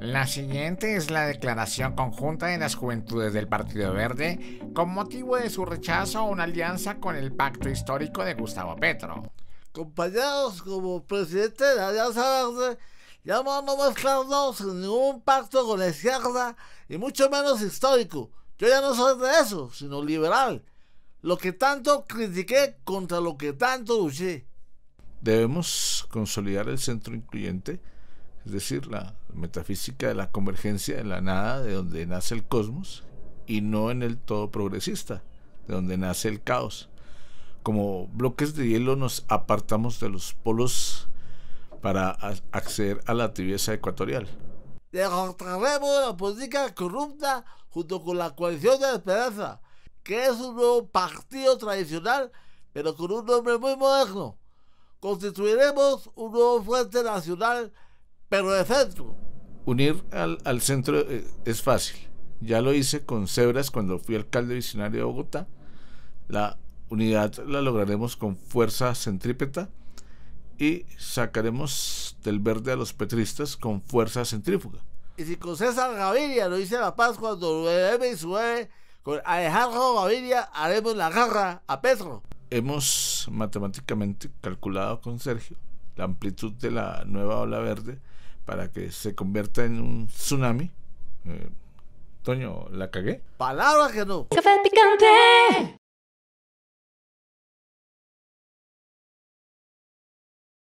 La siguiente es la declaración conjunta de las juventudes del Partido Verde con motivo de su rechazo a una alianza con el pacto histórico de Gustavo Petro. Compañeros, como presidente de la Alianza Verde, llamo a no mezclarnos en ningún pacto con la izquierda y mucho menos histórico. Yo ya no soy de eso, sino liberal. Lo que tanto critiqué contra lo que tanto luché. Debemos consolidar el centro incluyente es decir, la metafísica de la convergencia de la nada, de donde nace el cosmos, y no en el todo progresista, de donde nace el caos. Como bloques de hielo nos apartamos de los polos para acceder a la tibieza ecuatorial. Derrotaremos la política corrupta junto con la coalición de Esperanza, que es un nuevo partido tradicional, pero con un nombre muy moderno. Constituiremos un nuevo frente nacional pero de centro Unir al, al centro eh, es fácil. Ya lo hice con Cebras cuando fui alcalde visionario de Bogotá. La unidad la lograremos con fuerza centrípeta y sacaremos del verde a los petristas con fuerza centrífuga. Y si con César Gaviria lo hice La Paz cuando y sube, con Alejandro Gaviria haremos la garra a Petro. Hemos matemáticamente calculado con Sergio la amplitud de la nueva ola verde para que se convierta en un tsunami. Eh, Toño, ¿la cagué? Palabra que no. Café picante.